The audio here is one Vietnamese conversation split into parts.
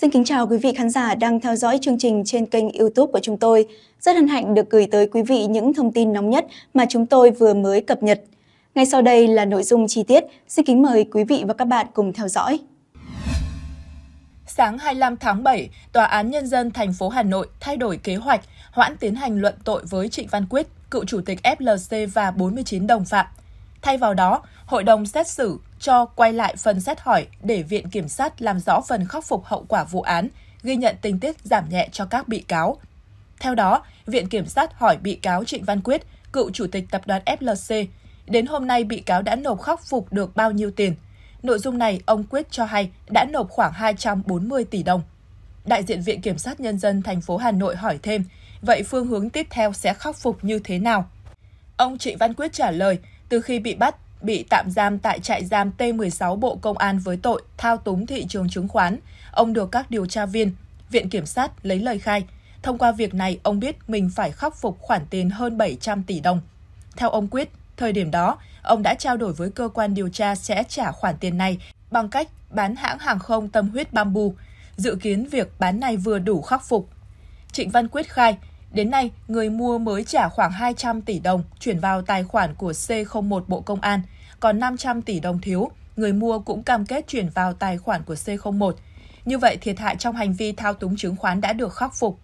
Xin kính chào quý vị khán giả đang theo dõi chương trình trên kênh YouTube của chúng tôi. Rất hân hạnh được gửi tới quý vị những thông tin nóng nhất mà chúng tôi vừa mới cập nhật. Ngay sau đây là nội dung chi tiết, xin kính mời quý vị và các bạn cùng theo dõi. Sáng 25 tháng 7, Tòa án Nhân dân thành phố Hà Nội thay đổi kế hoạch hoãn tiến hành luận tội với Trịnh Văn Quyết, cựu chủ tịch FLC và 49 đồng phạm. Thay vào đó, hội đồng xét xử cho quay lại phần xét hỏi để Viện Kiểm sát làm rõ phần khắc phục hậu quả vụ án, ghi nhận tình tiết giảm nhẹ cho các bị cáo. Theo đó, Viện Kiểm sát hỏi bị cáo Trịnh Văn Quyết, cựu chủ tịch tập đoàn FLC, đến hôm nay bị cáo đã nộp khắc phục được bao nhiêu tiền. Nội dung này, ông Quyết cho hay đã nộp khoảng 240 tỷ đồng. Đại diện Viện Kiểm sát Nhân dân thành phố Hà Nội hỏi thêm, vậy phương hướng tiếp theo sẽ khắc phục như thế nào? Ông Trịnh Văn Quyết trả lời, từ khi bị bắt, bị tạm giam tại trại giam T16 Bộ Công an với tội thao túng thị trường chứng khoán. Ông được các điều tra viên, Viện Kiểm sát lấy lời khai. Thông qua việc này, ông biết mình phải khắc phục khoản tiền hơn 700 tỷ đồng. Theo ông Quyết, thời điểm đó, ông đã trao đổi với cơ quan điều tra sẽ trả khoản tiền này bằng cách bán hãng hàng không tâm huyết bamboo. Dự kiến việc bán này vừa đủ khắc phục. Trịnh Văn Quyết khai, Đến nay, người mua mới trả khoảng 200 tỷ đồng chuyển vào tài khoản của C01 Bộ Công an, còn 500 tỷ đồng thiếu, người mua cũng cam kết chuyển vào tài khoản của C01. Như vậy, thiệt hại trong hành vi thao túng chứng khoán đã được khắc phục.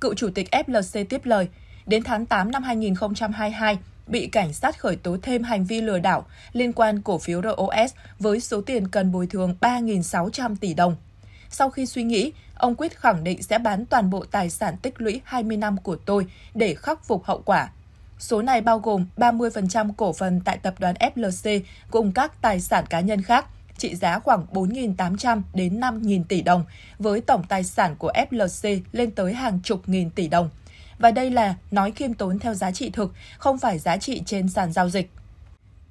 Cựu chủ tịch FLC tiếp lời, đến tháng 8 năm 2022, bị cảnh sát khởi tố thêm hành vi lừa đảo liên quan cổ phiếu ROS với số tiền cần bồi thường 3.600 tỷ đồng. Sau khi suy nghĩ, Ông Quyết khẳng định sẽ bán toàn bộ tài sản tích lũy 20 năm của tôi để khắc phục hậu quả. Số này bao gồm 30% cổ phần tại tập đoàn FLC cùng các tài sản cá nhân khác trị giá khoảng 4.800 đến 5.000 tỷ đồng, với tổng tài sản của FLC lên tới hàng chục nghìn tỷ đồng. Và đây là nói khiêm tốn theo giá trị thực, không phải giá trị trên sàn giao dịch.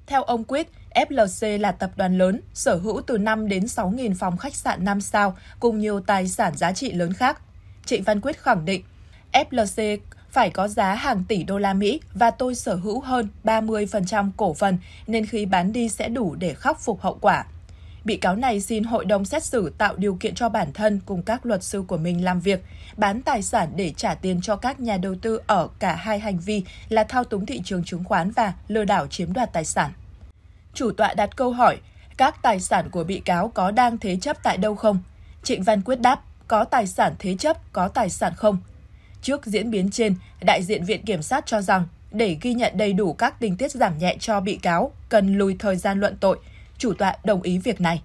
Theo ông Quyết, FLC là tập đoàn lớn, sở hữu từ 5 đến 6.000 phòng khách sạn 5 sao cùng nhiều tài sản giá trị lớn khác. Trịnh Văn Quyết khẳng định, FLC phải có giá hàng tỷ đô la Mỹ và tôi sở hữu hơn 30% cổ phần nên khi bán đi sẽ đủ để khắc phục hậu quả. Bị cáo này xin hội đồng xét xử tạo điều kiện cho bản thân cùng các luật sư của mình làm việc, bán tài sản để trả tiền cho các nhà đầu tư ở cả hai hành vi là thao túng thị trường chứng khoán và lừa đảo chiếm đoạt tài sản. Chủ tọa đặt câu hỏi, các tài sản của bị cáo có đang thế chấp tại đâu không? Trịnh Văn Quyết đáp, có tài sản thế chấp, có tài sản không. Trước diễn biến trên, đại diện Viện Kiểm sát cho rằng để ghi nhận đầy đủ các tình tiết giảm nhẹ cho bị cáo, cần lùi thời gian luận tội – chủ tọa đồng ý việc này.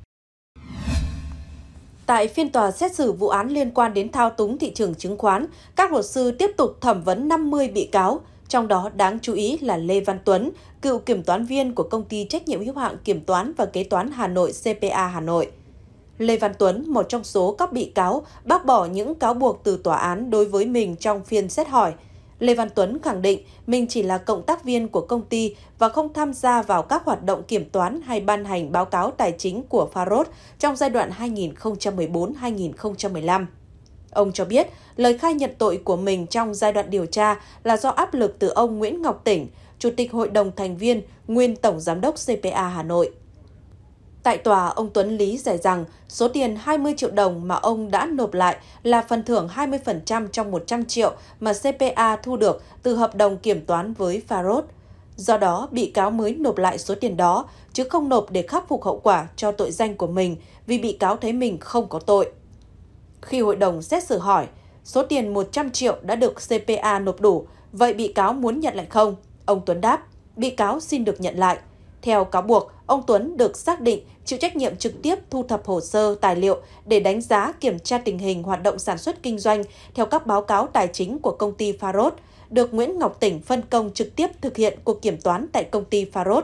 Tại phiên tòa xét xử vụ án liên quan đến thao túng thị trường chứng khoán, các luật sư tiếp tục thẩm vấn 50 bị cáo, trong đó đáng chú ý là Lê Văn Tuấn, cựu kiểm toán viên của công ty trách nhiệm hữu hạn kiểm toán và kế toán Hà Nội CPA Hà Nội. Lê Văn Tuấn, một trong số các bị cáo, bác bỏ những cáo buộc từ tòa án đối với mình trong phiên xét hỏi – Lê Văn Tuấn khẳng định mình chỉ là cộng tác viên của công ty và không tham gia vào các hoạt động kiểm toán hay ban hành báo cáo tài chính của Farod trong giai đoạn 2014-2015. Ông cho biết, lời khai nhận tội của mình trong giai đoạn điều tra là do áp lực từ ông Nguyễn Ngọc Tỉnh, Chủ tịch Hội đồng thành viên, nguyên Tổng Giám đốc CPA Hà Nội. Tại tòa, ông Tuấn lý giải rằng số tiền 20 triệu đồng mà ông đã nộp lại là phần thưởng 20% trong 100 triệu mà CPA thu được từ hợp đồng kiểm toán với Farod. Do đó, bị cáo mới nộp lại số tiền đó, chứ không nộp để khắc phục hậu quả cho tội danh của mình vì bị cáo thấy mình không có tội. Khi hội đồng xét xử hỏi, số tiền 100 triệu đã được CPA nộp đủ, vậy bị cáo muốn nhận lại không? Ông Tuấn đáp, bị cáo xin được nhận lại. Theo cáo buộc, ông Tuấn được xác định chịu trách nhiệm trực tiếp thu thập hồ sơ, tài liệu để đánh giá kiểm tra tình hình hoạt động sản xuất kinh doanh theo các báo cáo tài chính của công ty Farod, được Nguyễn Ngọc Tỉnh phân công trực tiếp thực hiện cuộc kiểm toán tại công ty Farod.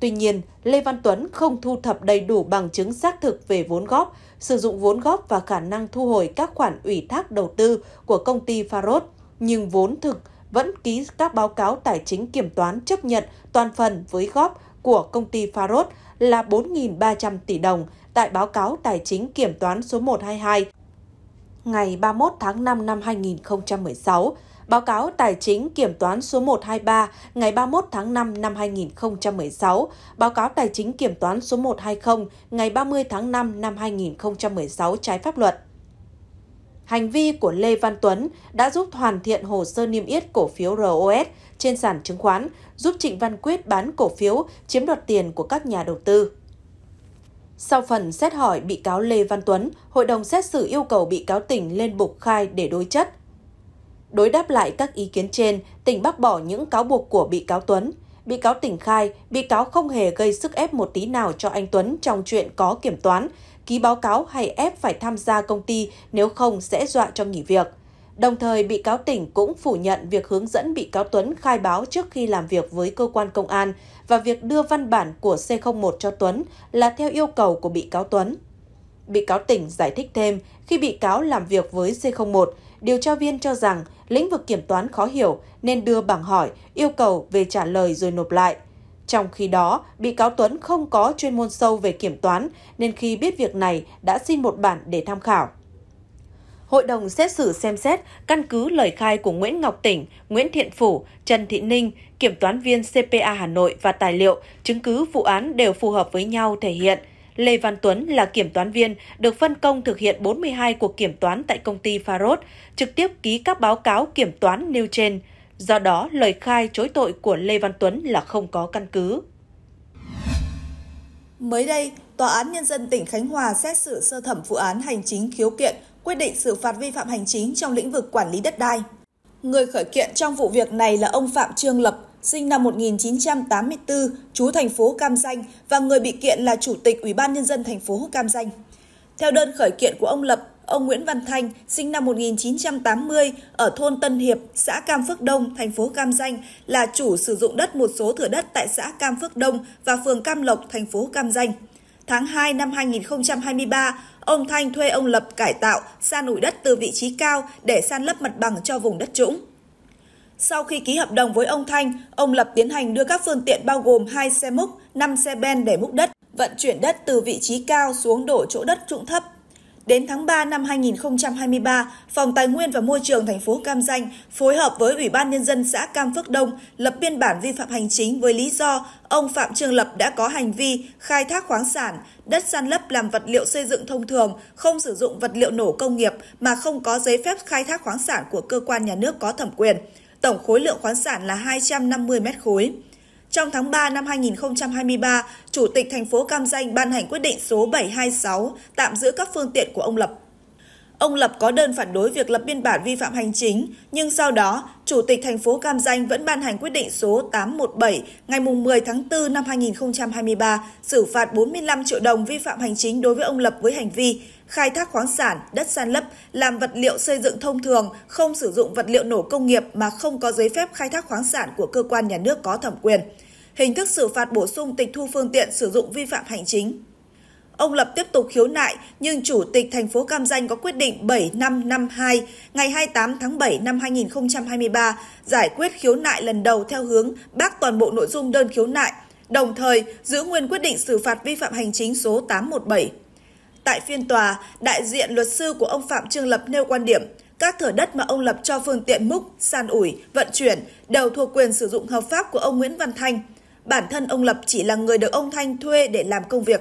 Tuy nhiên, Lê Văn Tuấn không thu thập đầy đủ bằng chứng xác thực về vốn góp, sử dụng vốn góp và khả năng thu hồi các khoản ủy thác đầu tư của công ty Farod, nhưng vốn thực vẫn ký các báo cáo tài chính kiểm toán chấp nhận toàn phần với góp của công ty Farod là 4.300 tỷ đồng tại báo cáo tài chính kiểm toán số 122 ngày 31 tháng 5 năm 2016, báo cáo tài chính kiểm toán số 123 ngày 31 tháng 5 năm 2016, báo cáo tài chính kiểm toán số 120 ngày 30 tháng 5 năm 2016 trái pháp luật hành vi của Lê Văn Tuấn đã giúp hoàn thiện hồ sơ niêm yết cổ phiếu ROS trên sàn chứng khoán, giúp Trịnh Văn Quyết bán cổ phiếu chiếm đoạt tiền của các nhà đầu tư. Sau phần xét hỏi bị cáo Lê Văn Tuấn, hội đồng xét xử yêu cầu bị cáo tỉnh lên bục khai để đối chất. Đối đáp lại các ý kiến trên, tỉnh bác bỏ những cáo buộc của bị cáo Tuấn. Bị cáo tỉnh khai, bị cáo không hề gây sức ép một tí nào cho anh Tuấn trong chuyện có kiểm toán, ký báo cáo hay ép phải tham gia công ty nếu không sẽ dọa cho nghỉ việc. Đồng thời, bị cáo tỉnh cũng phủ nhận việc hướng dẫn bị cáo Tuấn khai báo trước khi làm việc với cơ quan công an và việc đưa văn bản của C01 cho Tuấn là theo yêu cầu của bị cáo Tuấn. Bị cáo tỉnh giải thích thêm, khi bị cáo làm việc với C01, điều tra viên cho rằng lĩnh vực kiểm toán khó hiểu nên đưa bảng hỏi, yêu cầu về trả lời rồi nộp lại – trong khi đó, bị cáo Tuấn không có chuyên môn sâu về kiểm toán nên khi biết việc này đã xin một bản để tham khảo. Hội đồng xét xử xem xét căn cứ lời khai của Nguyễn Ngọc Tỉnh, Nguyễn Thiện Phủ, Trần Thị Ninh, kiểm toán viên CPA Hà Nội và tài liệu, chứng cứ vụ án đều phù hợp với nhau thể hiện. Lê Văn Tuấn là kiểm toán viên, được phân công thực hiện 42 cuộc kiểm toán tại công ty Farod, trực tiếp ký các báo cáo kiểm toán nêu trên. Do đó, lời khai chối tội của Lê Văn Tuấn là không có căn cứ. Mới đây, Tòa án Nhân dân tỉnh Khánh Hòa xét xử sơ thẩm vụ án hành chính khiếu kiện quyết định xử phạt vi phạm hành chính trong lĩnh vực quản lý đất đai. Người khởi kiện trong vụ việc này là ông Phạm Trương Lập, sinh năm 1984, trú thành phố Cam Ranh và người bị kiện là Chủ tịch Ủy ban Nhân dân thành phố Cam Ranh. Theo đơn khởi kiện của ông Lập, ông Nguyễn Văn Thanh, sinh năm 1980, ở thôn Tân Hiệp, xã Cam Phước Đông, thành phố Cam Ranh, là chủ sử dụng đất một số thửa đất tại xã Cam Phước Đông và phường Cam Lộc, thành phố Cam Ranh. Tháng 2 năm 2023, ông Thanh thuê ông Lập cải tạo, san ủi đất từ vị trí cao để san lấp mặt bằng cho vùng đất trũng. Sau khi ký hợp đồng với ông Thanh, ông Lập tiến hành đưa các phương tiện bao gồm 2 xe múc, 5 xe ben để múc đất, vận chuyển đất từ vị trí cao xuống đổ chỗ đất trũng thấp Đến tháng 3 năm 2023, Phòng Tài nguyên và Môi trường thành phố Cam Ranh phối hợp với Ủy ban Nhân dân xã Cam Phước Đông lập biên bản vi phạm hành chính với lý do ông Phạm Trường Lập đã có hành vi khai thác khoáng sản, đất san lấp làm vật liệu xây dựng thông thường, không sử dụng vật liệu nổ công nghiệp mà không có giấy phép khai thác khoáng sản của cơ quan nhà nước có thẩm quyền. Tổng khối lượng khoáng sản là 250 mét khối. Trong tháng 3 năm 2023, Chủ tịch thành phố Cam Ranh ban hành quyết định số 726 tạm giữ các phương tiện của ông Lập. Ông Lập có đơn phản đối việc lập biên bản vi phạm hành chính, nhưng sau đó, Chủ tịch thành phố Cam Ranh vẫn ban hành quyết định số 817 ngày 10 tháng 4 năm 2023 xử phạt 45 triệu đồng vi phạm hành chính đối với ông Lập với hành vi khai thác khoáng sản, đất san lấp, làm vật liệu xây dựng thông thường, không sử dụng vật liệu nổ công nghiệp mà không có giấy phép khai thác khoáng sản của cơ quan nhà nước có thẩm quyền hình thức xử phạt bổ sung tịch thu phương tiện sử dụng vi phạm hành chính. Ông Lập tiếp tục khiếu nại nhưng Chủ tịch thành phố Cam Ranh có quyết định 7552 ngày 28 tháng 7 năm 2023 giải quyết khiếu nại lần đầu theo hướng bác toàn bộ nội dung đơn khiếu nại, đồng thời giữ nguyên quyết định xử phạt vi phạm hành chính số 817. Tại phiên tòa, đại diện luật sư của ông Phạm Trương Lập nêu quan điểm các thửa đất mà ông Lập cho phương tiện múc, san ủi, vận chuyển đều thuộc quyền sử dụng hợp pháp của ông Nguyễn Văn Thanh – bản thân ông Lập chỉ là người được ông Thanh thuê để làm công việc.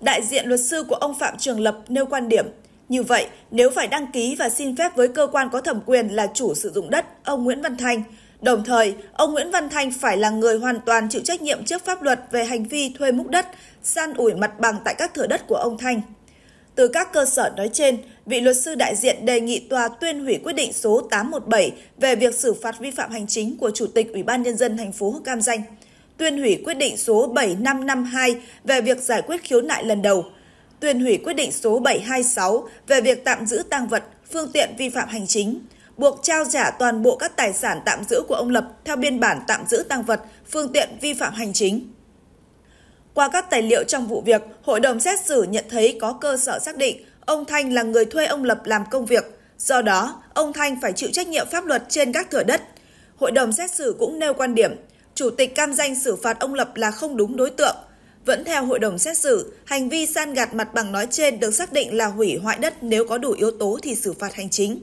Đại diện luật sư của ông Phạm Trường Lập nêu quan điểm, như vậy, nếu phải đăng ký và xin phép với cơ quan có thẩm quyền là chủ sử dụng đất, ông Nguyễn Văn Thanh, Đồng thời, ông Nguyễn Văn Thanh phải là người hoàn toàn chịu trách nhiệm trước pháp luật về hành vi thuê múc đất, san ủi mặt bằng tại các thửa đất của ông Thanh. Từ các cơ sở nói trên, vị luật sư đại diện đề nghị tòa tuyên hủy quyết định số 817 về việc xử phạt vi phạm hành chính của Chủ tịch Ủy ban nhân dân thành phố Cam Danh tuyên hủy quyết định số 7552 về việc giải quyết khiếu nại lần đầu, tuyên hủy quyết định số 726 về việc tạm giữ tăng vật, phương tiện vi phạm hành chính, buộc trao trả toàn bộ các tài sản tạm giữ của ông Lập theo biên bản tạm giữ tăng vật, phương tiện vi phạm hành chính. Qua các tài liệu trong vụ việc, hội đồng xét xử nhận thấy có cơ sở xác định ông Thanh là người thuê ông Lập làm công việc, do đó ông Thanh phải chịu trách nhiệm pháp luật trên các thửa đất. Hội đồng xét xử cũng nêu quan điểm Chủ tịch cam danh xử phạt ông Lập là không đúng đối tượng. Vẫn theo hội đồng xét xử, hành vi san gạt mặt bằng nói trên được xác định là hủy hoại đất nếu có đủ yếu tố thì xử phạt hành chính.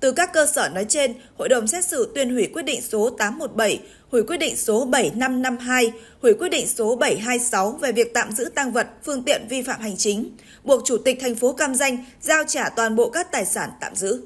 Từ các cơ sở nói trên, hội đồng xét xử tuyên hủy quyết định số 817, hủy quyết định số 7552, hủy quyết định số 726 về việc tạm giữ tăng vật, phương tiện vi phạm hành chính, buộc chủ tịch thành phố Cam Danh giao trả toàn bộ các tài sản tạm giữ.